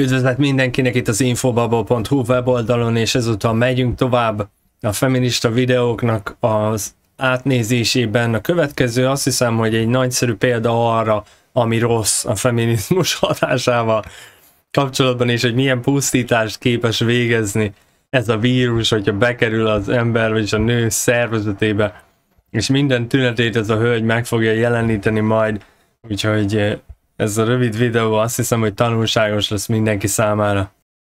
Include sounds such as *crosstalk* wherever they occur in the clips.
Üdvözlet mindenkinek itt az infobubble.hu weboldalon, és ezután megyünk tovább a feminista videóknak az átnézésében. A következő azt hiszem, hogy egy nagyszerű példa arra, ami rossz a feminizmus *laughs* hatásával kapcsolatban, és hogy milyen pusztítást képes végezni ez a vírus, hogyha bekerül az ember, vagyis a nő szervezetébe, és minden tünetét ez a hölgy meg fogja jeleníteni majd, úgyhogy eh, ez a rövid videó azt hiszem, hogy tanulságos lesz mindenki számára.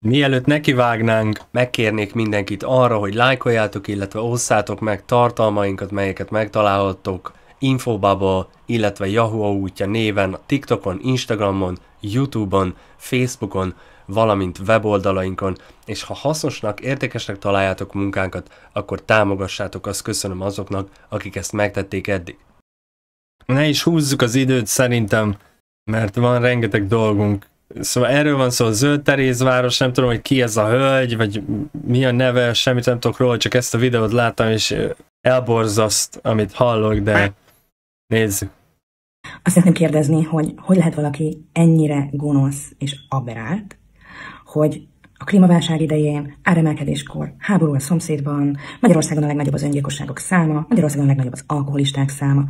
Mielőtt nekivágnánk, megkérnék mindenkit arra, hogy lájkoljátok, illetve osszátok meg tartalmainkat, melyeket megtalálhattok Infobubble, illetve Yahoo útja néven, TikTokon, Instagramon, Youtube-on, Facebookon, valamint weboldalainkon, és ha hasznosnak, értékesnek találjátok munkánkat, akkor támogassátok, azt köszönöm azoknak, akik ezt megtették eddig. Ne is húzzuk az időt, szerintem mert van rengeteg dolgunk. Szóval erről van szó, a Zöld Terézváros, nem tudom, hogy ki ez a hölgy, vagy mi a neve, semmit nem tudok róla, csak ezt a videót láttam, és elborzaszt, amit hallok, de hát- nézzük. Azt szeretném kérdezni, hogy hogy lehet valaki ennyire gonosz és aberált, hogy a klímaválság idején, áremelkedéskor, háború a szomszédban, Magyarországon a legnagyobb az öngyilkosságok száma, Magyarországon a legnagyobb az alkoholisták száma,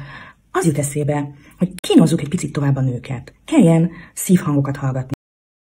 az jut eszébe, hogy kínozzuk egy picit tovább a nőket. Kelljen szívhangokat hallgatni.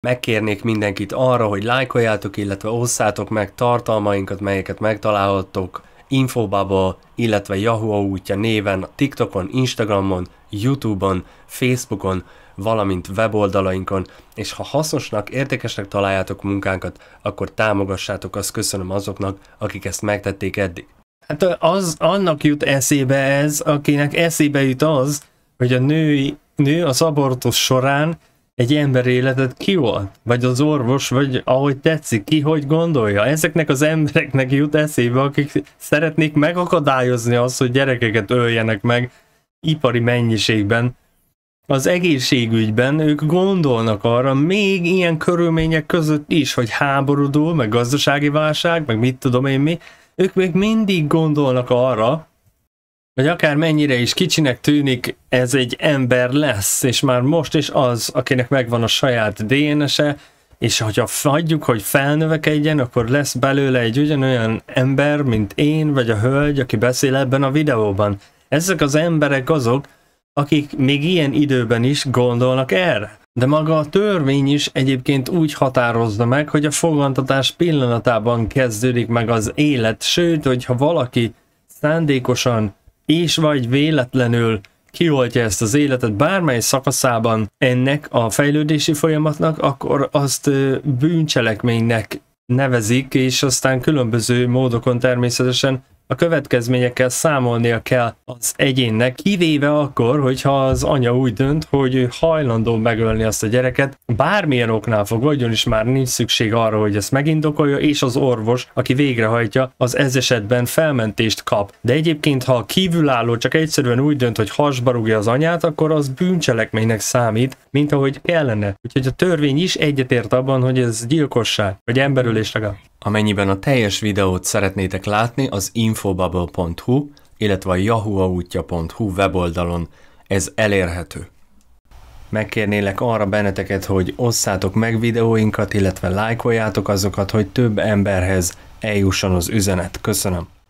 Megkérnék mindenkit arra, hogy lájkoljátok, illetve osszátok meg tartalmainkat, melyeket megtalálhattok Infobubble, illetve Yahoo útja néven, TikTokon, Instagramon, Youtube-on, Facebookon, valamint weboldalainkon, és ha hasznosnak, értékesnek találjátok munkánkat, akkor támogassátok, azt köszönöm azoknak, akik ezt megtették eddig. Hát az, annak jut eszébe ez, akinek eszébe jut az, hogy a női, nő az abortusz során egy ember életet ki volt, vagy az orvos, vagy ahogy tetszik, ki hogy gondolja. Ezeknek az embereknek jut eszébe, akik szeretnék megakadályozni azt, hogy gyerekeket öljenek meg ipari mennyiségben. Az egészségügyben ők gondolnak arra, még ilyen körülmények között is, hogy háborúdul, meg gazdasági válság, meg mit tudom én mi, ők még mindig gondolnak arra, hogy akár mennyire is kicsinek tűnik, ez egy ember lesz, és már most is az, akinek megvan a saját DNS-e, és hogyha hagyjuk, hogy felnövekedjen, akkor lesz belőle egy ugyanolyan ember, mint én vagy a hölgy, aki beszél ebben a videóban. Ezek az emberek azok, akik még ilyen időben is gondolnak erre de maga a törvény is egyébként úgy határozza meg, hogy a fogantatás pillanatában kezdődik meg az élet, sőt, hogyha valaki szándékosan és vagy véletlenül kioltja ezt az életet bármely szakaszában ennek a fejlődési folyamatnak, akkor azt bűncselekménynek nevezik, és aztán különböző módokon természetesen a következményekkel számolnia kell az egyénnek, kivéve akkor, hogyha az anya úgy dönt, hogy hajlandó megölni azt a gyereket, bármilyen oknál fogva, ugyanis már nincs szükség arra, hogy ezt megindokolja, és az orvos, aki végrehajtja, az ez esetben felmentést kap. De egyébként, ha a kívülálló csak egyszerűen úgy dönt, hogy hasba rúgja az anyát, akkor az bűncselekménynek számít, mint ahogy kellene. Úgyhogy a törvény is egyetért abban, hogy ez gyilkosság, vagy emberülés legalább. Amennyiben a teljes videót szeretnétek látni, az infobubble.hu, illetve a yahuaútja.hu weboldalon ez elérhető. Megkérnélek arra benneteket, hogy osszátok meg videóinkat, illetve lájkoljátok azokat, hogy több emberhez eljusson az üzenet. Köszönöm!